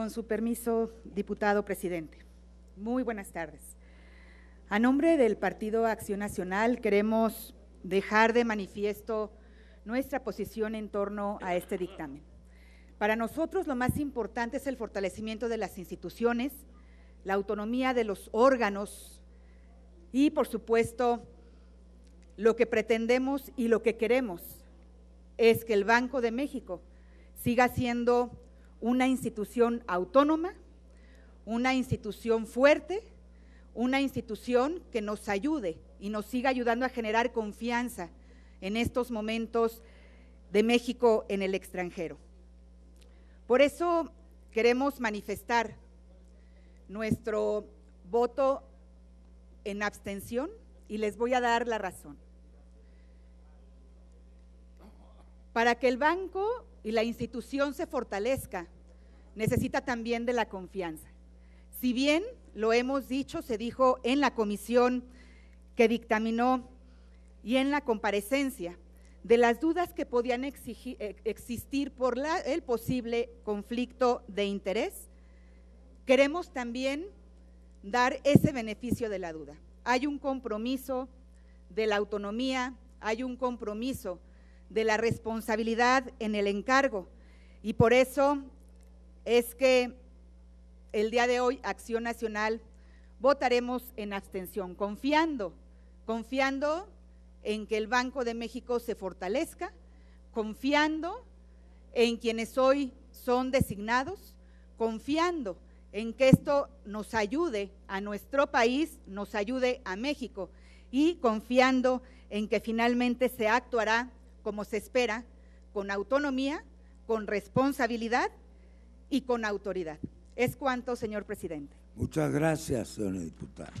Con su permiso, diputado presidente. Muy buenas tardes. A nombre del Partido Acción Nacional queremos dejar de manifiesto nuestra posición en torno a este dictamen. Para nosotros lo más importante es el fortalecimiento de las instituciones, la autonomía de los órganos y, por supuesto, lo que pretendemos y lo que queremos es que el Banco de México siga siendo una institución autónoma, una institución fuerte, una institución que nos ayude y nos siga ayudando a generar confianza en estos momentos de México en el extranjero. Por eso queremos manifestar nuestro voto en abstención y les voy a dar la razón. Para que el banco y la institución se fortalezca, necesita también de la confianza. Si bien lo hemos dicho, se dijo en la comisión que dictaminó y en la comparecencia, de las dudas que podían eh, existir por el posible conflicto de interés, queremos también dar ese beneficio de la duda. Hay un compromiso de la autonomía, hay un compromiso de la responsabilidad en el encargo. Y por eso es que el día de hoy, Acción Nacional, votaremos en abstención, confiando, confiando en que el Banco de México se fortalezca, confiando en quienes hoy son designados, confiando en que esto nos ayude a nuestro país, nos ayude a México y confiando en que finalmente se actuará como se espera, con autonomía, con responsabilidad y con autoridad. Es cuanto, señor presidente. Muchas gracias, señora diputada.